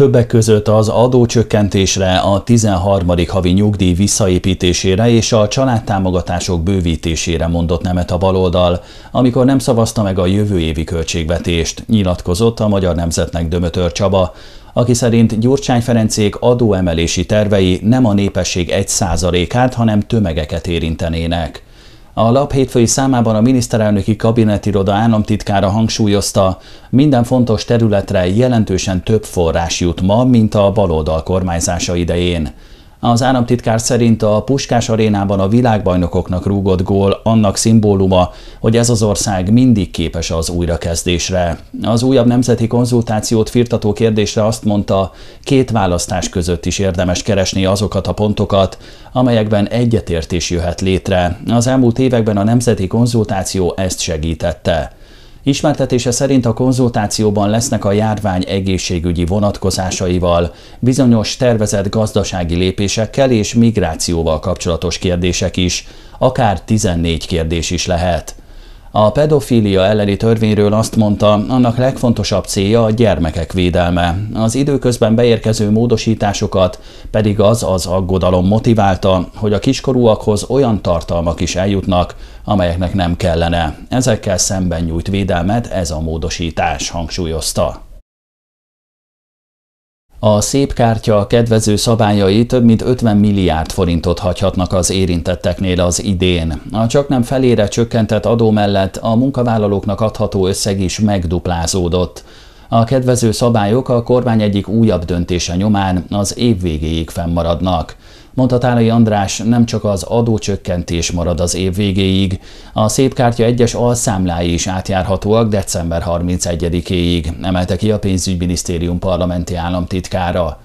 többek között az adócsökkentésre, a 13. havi nyugdíj visszaépítésére és a családtámogatások bővítésére mondott nemet a baloldal, amikor nem szavazta meg a jövő évi költségvetést, nyilatkozott a Magyar Nemzetnek Dömötör Csaba, aki szerint Gyurcsány Ferencék adóemelési tervei nem a népesség 1%-át, hanem tömegeket érintenének. A lap hétfői számában a miniszterelnöki kabinetiroda államtitkára hangsúlyozta, minden fontos területre jelentősen több forrás jut ma, mint a baloldal kormányzása idején. Az államtitkár szerint a Puskás arénában a világbajnokoknak rúgott gól annak szimbóluma, hogy ez az ország mindig képes az újrakezdésre. Az újabb nemzeti konzultációt firtató kérdésre azt mondta, két választás között is érdemes keresni azokat a pontokat, amelyekben egyetértés jöhet létre. Az elmúlt években a nemzeti konzultáció ezt segítette. Ismertetése szerint a konzultációban lesznek a járvány egészségügyi vonatkozásaival, bizonyos tervezett gazdasági lépésekkel és migrációval kapcsolatos kérdések is, akár 14 kérdés is lehet. A pedofília elleni törvényről azt mondta, annak legfontosabb célja a gyermekek védelme. Az időközben beérkező módosításokat pedig az az aggodalom motiválta, hogy a kiskorúakhoz olyan tartalmak is eljutnak, amelyeknek nem kellene. Ezekkel szemben nyújt védelmet ez a módosítás, hangsúlyozta. A szép kártya kedvező szabályai több mint 50 milliárd forintot hagyhatnak az érintetteknél az idén. A csak nem felére csökkentett adó mellett a munkavállalóknak adható összeg is megduplázódott. A kedvező szabályok a kormány egyik újabb döntése nyomán az év végéig fennmaradnak mondta Tálai András, nem csak az adócsökkentés marad az év végéig, a szépkártya egyes alszámlái is átjárhatóak december 31-éig, emelte ki a pénzügyminisztérium parlamenti államtitkára.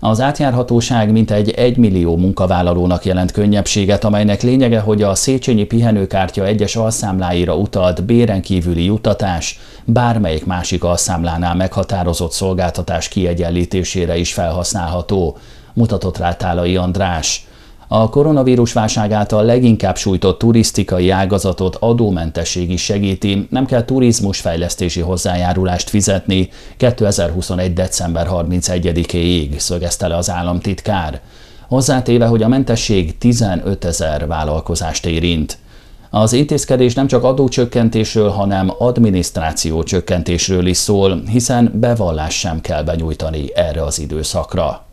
Az átjárhatóság mintegy 1 millió munkavállalónak jelent könnyebbséget, amelynek lényege, hogy a Széchenyi pihenőkártya egyes alszámláira utalt béren kívüli jutatás bármelyik másik alszámlánál meghatározott szolgáltatás kiegyenlítésére is felhasználható mutatott rá Tálai András. A koronavírus válság által leginkább sújtott turisztikai ágazatot is segíti, nem kell turizmusfejlesztési hozzájárulást fizetni 2021. december 31-éig, szögezte le az államtitkár. Hozzátéve, hogy a mentesség 15 ezer vállalkozást érint. Az intézkedés nem csak adócsökkentésről, hanem adminisztráció csökkentésről is szól, hiszen bevallás sem kell benyújtani erre az időszakra.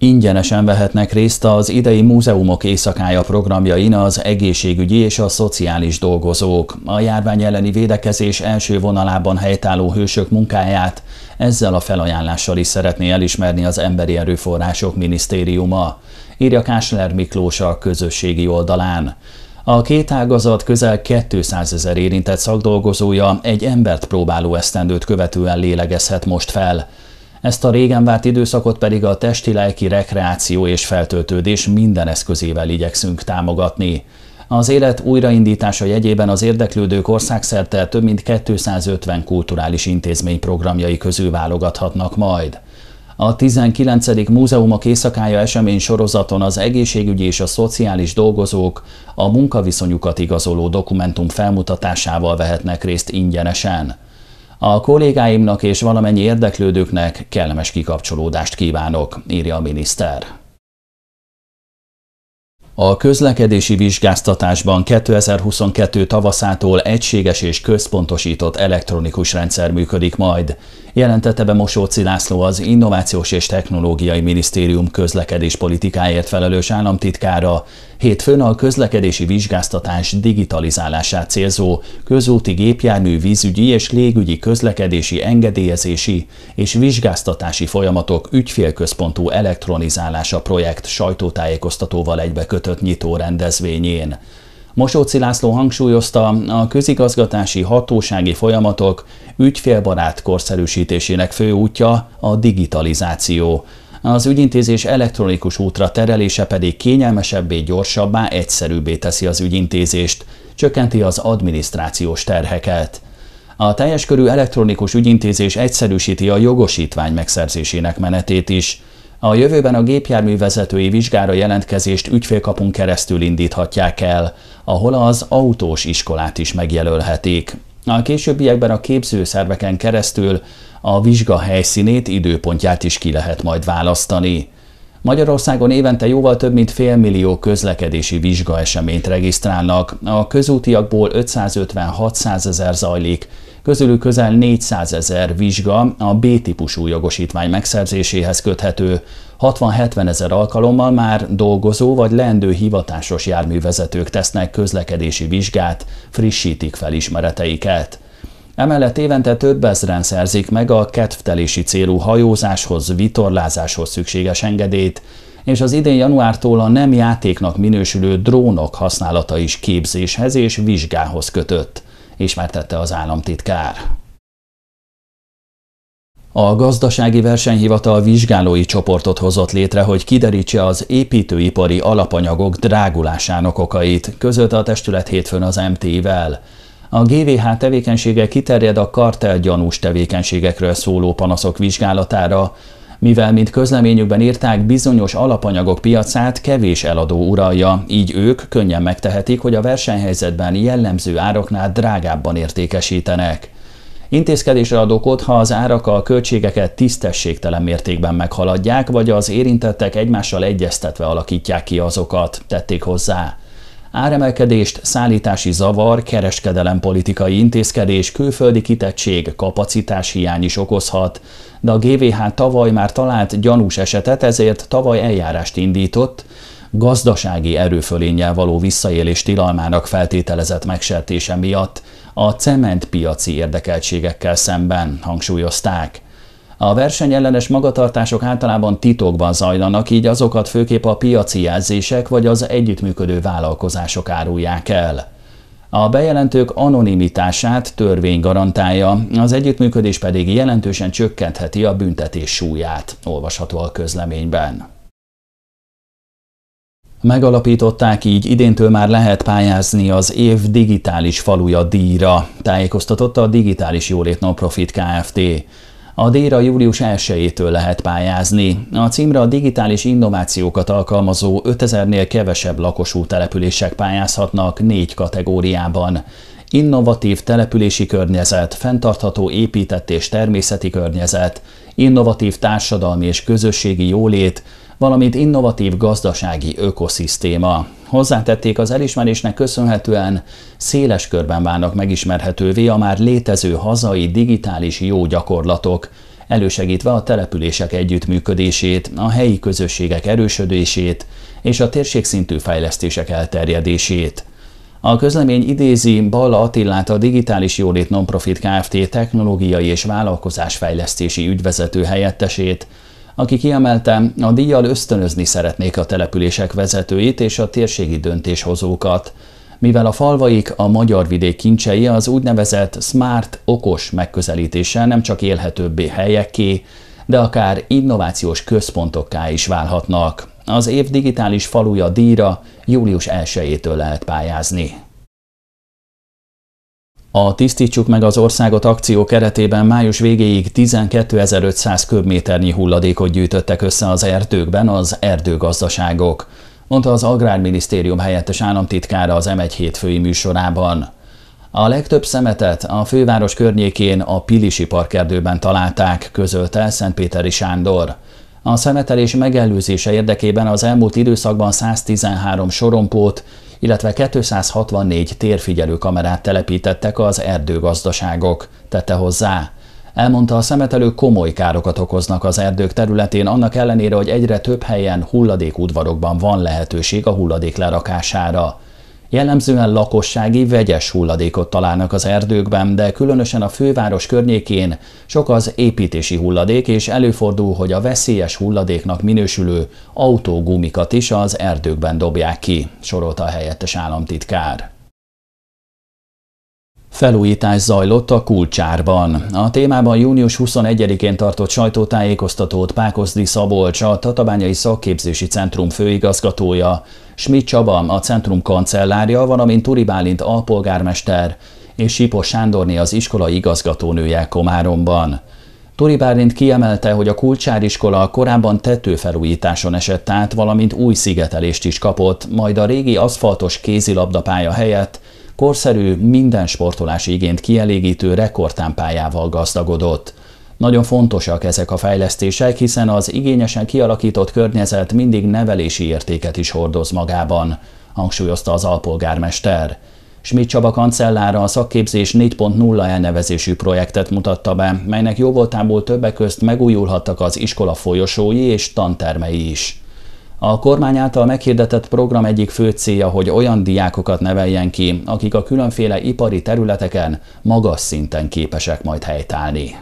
Ingyenesen vehetnek részt az idei múzeumok éjszakája programjain az egészségügyi és a szociális dolgozók. A járvány elleni védekezés első vonalában helytálló hősök munkáját ezzel a felajánlással is szeretné elismerni az Emberi Erőforrások Minisztériuma, írja Kásler Miklós a közösségi oldalán. A két ágazat közel 200 ezer érintett szakdolgozója egy embert próbáló esztendőt követően lélegezhet most fel – ezt a régen várt időszakot pedig a testi-lelki rekreáció és feltöltődés minden eszközével igyekszünk támogatni. Az élet újraindítása jegyében az érdeklődők országszerte több mint 250 kulturális intézmény programjai közül válogathatnak majd. A 19. Múzeumok éjszakája esemény sorozaton az egészségügyi és a szociális dolgozók a munkaviszonyukat igazoló dokumentum felmutatásával vehetnek részt ingyenesen. A kollégáimnak és valamennyi érdeklődőknek kellemes kikapcsolódást kívánok, írja a miniszter. A közlekedési vizsgáztatásban 2022 tavaszától egységes és központosított elektronikus rendszer működik majd, jelentette be Mosóci László az Innovációs és Technológiai Minisztérium közlekedéspolitikáért felelős államtitkára, hétfőn a közlekedési vizsgáztatás digitalizálását célzó közúti gépjármű vízügyi és légügyi közlekedési engedélyezési és vizsgáztatási folyamatok ügyfélközpontú elektronizálása projekt sajtótájékoztatóval egybekötött töltött nyitó rendezvényén. Mosóci László hangsúlyozta, a közigazgatási hatósági folyamatok ügyfélbarát korszerűsítésének fő útja a digitalizáció. Az ügyintézés elektronikus útra terelése pedig kényelmesebbé, gyorsabbá, egyszerűbbé teszi az ügyintézést, csökkenti az adminisztrációs terheket. A teljes körű elektronikus ügyintézés egyszerűsíti a jogosítvány megszerzésének menetét is – a jövőben a gépjárművezetői vizsgára jelentkezést ügyfélkapunk keresztül indíthatják el, ahol az autós iskolát is megjelölhetik. A későbbiekben a képzőszerveken keresztül a vizsga helyszínét, időpontját is ki lehet majd választani. Magyarországon évente jóval több mint fél millió közlekedési eseményt regisztrálnak, a közútiakból 550-600 ezer zajlik, közülük közel 400 ezer vizsga a B-típusú jogosítvány megszerzéséhez köthető, 60-70 ezer alkalommal már dolgozó vagy leendő hivatásos járművezetők tesznek közlekedési vizsgát, frissítik felismereteiket. Emellett évente több ezeren szerzik meg a kedvtelési célú hajózáshoz, vitorlázáshoz szükséges engedélyt, és az idén januártól a nem játéknak minősülő drónok használata is képzéshez és vizsgához kötött ismertette az államtitkár. A gazdasági versenyhivatal vizsgálói csoportot hozott létre, hogy kiderítse az építőipari alapanyagok drágulásának okait, között a testület hétfőn az MT-vel. A GVH tevékenysége kiterjed a kartelgyanús tevékenységekről szóló panaszok vizsgálatára, mivel, mint közleményükben írták, bizonyos alapanyagok piacát kevés eladó uralja, így ők könnyen megtehetik, hogy a versenyhelyzetben jellemző ároknál drágábban értékesítenek. Intézkedésre ad okot, ha az árak a költségeket tisztességtelen mértékben meghaladják, vagy az érintettek egymással egyeztetve alakítják ki azokat, tették hozzá. Áremelkedést, szállítási zavar, kereskedelempolitikai intézkedés, külföldi kitettség, hiány is okozhat, de a GVH tavaly már talált gyanús esetet, ezért tavaly eljárást indított, gazdasági erőfölénnyel való visszaélés tilalmának feltételezett megsértése miatt a cementpiaci érdekeltségekkel szemben hangsúlyozták – a versenyellenes magatartások általában titokban zajlanak, így azokat főképp a piaci jelzések vagy az együttműködő vállalkozások árulják el. A bejelentők anonimitását törvény garantálja, az együttműködés pedig jelentősen csökkentheti a büntetés súlyát, olvasható a közleményben. Megalapították így, idéntől már lehet pályázni az év digitális faluja díjra, tájékoztatott a Digitális Jólét Nonprofit Kft. A díjra július 1-től lehet pályázni. A címre a digitális innovációkat alkalmazó 5000-nél kevesebb lakosú települések pályázhatnak négy kategóriában. Innovatív települési környezet, fenntartható épített és természeti környezet, innovatív társadalmi és közösségi jólét, valamint innovatív gazdasági ökoszisztéma. Hozzátették az elismerésnek köszönhetően széles körben válnak megismerhetővé a már létező hazai digitális jó gyakorlatok, elősegítve a települések együttműködését, a helyi közösségek erősödését és a térségszintű fejlesztések elterjedését. A közlemény idézi Balla Attillát a Digitális Jólét Nonprofit Kft. technológiai és vállalkozásfejlesztési ügyvezető helyettesét, aki kiemelte, a díjjal ösztönözni szeretnék a települések vezetőit és a térségi döntéshozókat. Mivel a falvaik a magyar vidék kincsei az úgynevezett smart, okos megközelítéssel nem csak élhetőbbé helyekké, de akár innovációs központokká is válhatnak. Az év digitális faluja díjra július 1-től lehet pályázni. A Tisztítsuk meg az országot akció keretében május végéig 12.500 köbméternyi hulladékot gyűjtöttek össze az erdőkben az erdőgazdaságok, mondta az Agrárminisztérium helyettes államtitkára az M1 hétfői műsorában. A legtöbb szemetet a főváros környékén a Pilisi parkerdőben találták, közölte Szentpéteri Sándor. A szemetelés megelőzése érdekében az elmúlt időszakban 113 sorompót, illetve 264 térfigyelő kamerát telepítettek az erdőgazdaságok, tette hozzá. Elmondta, a szemetelők komoly károkat okoznak az erdők területén, annak ellenére, hogy egyre több helyen hulladékudvarokban van lehetőség a hulladék lerakására. Jellemzően lakossági vegyes hulladékot találnak az erdőkben, de különösen a főváros környékén sok az építési hulladék, és előfordul, hogy a veszélyes hulladéknak minősülő autógumikat is az erdőkben dobják ki, sorolta a helyettes államtitkár. Felújítás zajlott a Kulcsárban. A témában június 21-én tartott sajtótájékoztatót Pákozdi Szabolcs, a Tatabányai Szakképzési Centrum főigazgatója, Schmidt Csaba, a centrum kancellárja, valamint Turi Bálint alpolgármester és Sipos Sándorné az iskola igazgatónője Komáromban. Turi Bálint kiemelte, hogy a Kulcsáriskola korábban tetőfelújításon esett át, valamint új szigetelést is kapott, majd a régi aszfaltos kézilabdapálya helyett korszerű, minden sportolási igényt kielégítő rekordtámpájával gazdagodott. Nagyon fontosak ezek a fejlesztések, hiszen az igényesen kialakított környezet mindig nevelési értéket is hordoz magában, hangsúlyozta az alpolgármester. Schmidt Csaba kancellára a szakképzés 4.0 elnevezésű projektet mutatta be, melynek jóvoltából többek közt megújulhattak az iskola folyosói és tantermei is. A kormány által meghirdetett program egyik fő célja, hogy olyan diákokat neveljen ki, akik a különféle ipari területeken magas szinten képesek majd helytállni.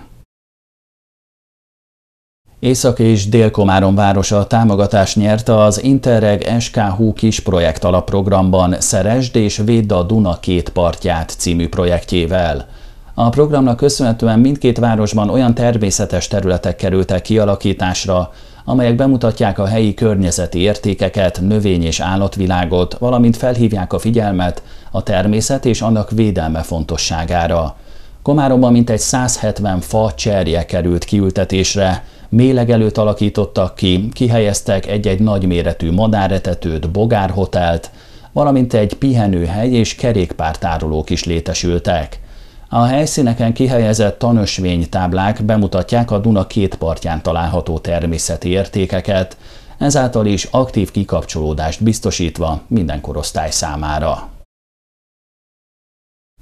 Észak és Délkomárom városa támogatást nyert az Interreg SKH kis projekt alapprogramban Szeresd és Védd a Duna két partját című projektjével. A programnak köszönhetően mindkét városban olyan természetes területek kerültek kialakításra, amelyek bemutatják a helyi környezeti értékeket, növény- és állatvilágot, valamint felhívják a figyelmet a természet és annak védelme fontosságára. Komáromban mintegy 170 fa cserje került kiültetésre, mélegelőt alakítottak ki, kihelyeztek egy-egy nagyméretű madáretetőt, bogárhotelt, valamint egy pihenőhely és kerékpártárolók is létesültek. A helyszíneken kihelyezett tanösvénytáblák bemutatják a Duna két partján található természeti értékeket, ezáltal is aktív kikapcsolódást biztosítva minden korosztály számára.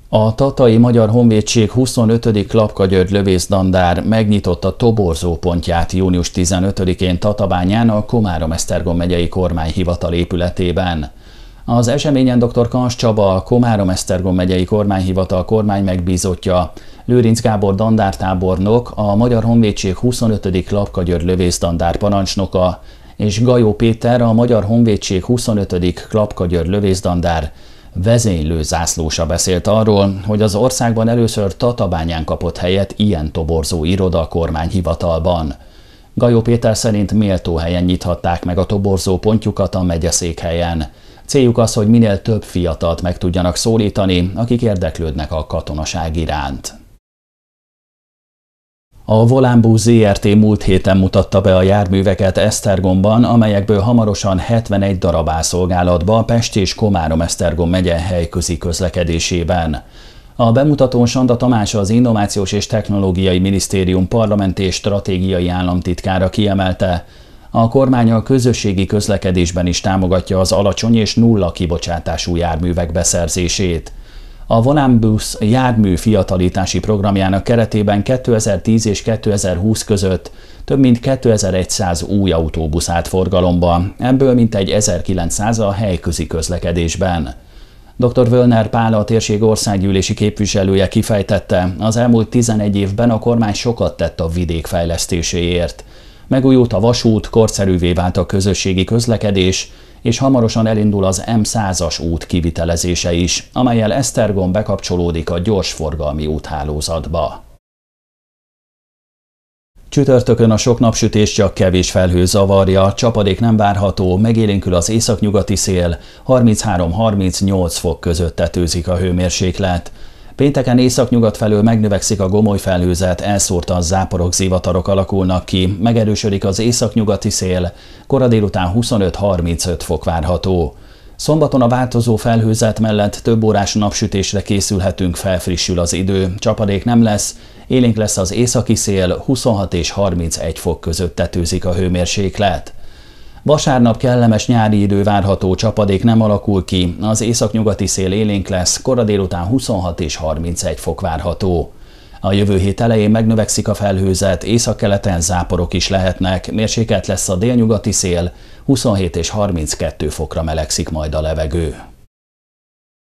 A Tatai Magyar Honvédség 25. Lapkagyörgy lövészdandár megnyitotta toborzó pontját június 15-én Tatabányán a Komárom-Esztergom megyei kormányhivatal épületében. Az eseményen dr. Kans Csaba, a Komárom-Esztergom megyei kormányhivatal kormány megbízottja, Lőrinc Gábor dandártábornok, a Magyar Honvédség 25. Lapkagyör lövészdandár parancsnoka, és Gajó Péter, a Magyar Honvédség 25. Klapkagyör lövészdandár vezénylő zászlósa beszélt arról, hogy az országban először Tatabányán kapott helyet ilyen toborzó iroda a kormányhivatalban. Gajó Péter szerint méltó helyen nyithatták meg a toborzó pontjukat a megyeszékhelyen. helyen. Céljuk az, hogy minél több fiatalt meg tudjanak szólítani, akik érdeklődnek a katonaság iránt. A Volánbú ZRT múlt héten mutatta be a járműveket Esztergomban, amelyekből hamarosan 71 darab áll szolgálatba Pest és Komárom-Esztergom megye helyközi közlekedésében. A bemutatón Sanda Tamás az Innovációs és Technológiai Minisztérium parlamenti és stratégiai államtitkára kiemelte, a kormány a közösségi közlekedésben is támogatja az alacsony és nulla kibocsátású járművek beszerzését. A Volánbusz jármű fiatalítási programjának keretében 2010 és 2020 között több mint 2100 új autóbusz állt forgalomba, ebből mintegy 1900 a helyközi közlekedésben. Dr. Völner Pál a térség országgyűlési képviselője kifejtette, az elmúlt 11 évben a kormány sokat tett a vidék fejlesztéséért. Megújult a vasút, korszerűvé vált a közösségi közlekedés, és hamarosan elindul az M100-as út kivitelezése is, amelyel Esztergom bekapcsolódik a gyorsforgalmi úthálózatba. Csütörtökön a sok napsütés csak kevés felhő zavarja, csapadék nem várható, megélénkül az északnyugati szél, 33-38 fok között tetőzik a hőmérséklet. Pénteken északnyugat felől megnövekszik a gomoly felhőzet, a záporok, zivatarok alakulnak ki, megerősödik az északnyugati szél, kora délután 25-35 fok várható. Szombaton a változó felhőzet mellett több órás napsütésre készülhetünk, felfrissül az idő, csapadék nem lesz, élénk lesz az északi szél, 26 és 31 fok között tetőzik a hőmérséklet. Vasárnap kellemes nyári idő várható csapadék nem alakul ki, az északnyugati szél élénk lesz, kora délután 26 és 31 fok várható. A jövő hét elején megnövekszik a felhőzet, északkeleten záporok is lehetnek, mérsékelt lesz a délnyugati szél, 27 és 32 fokra melegszik majd a levegő.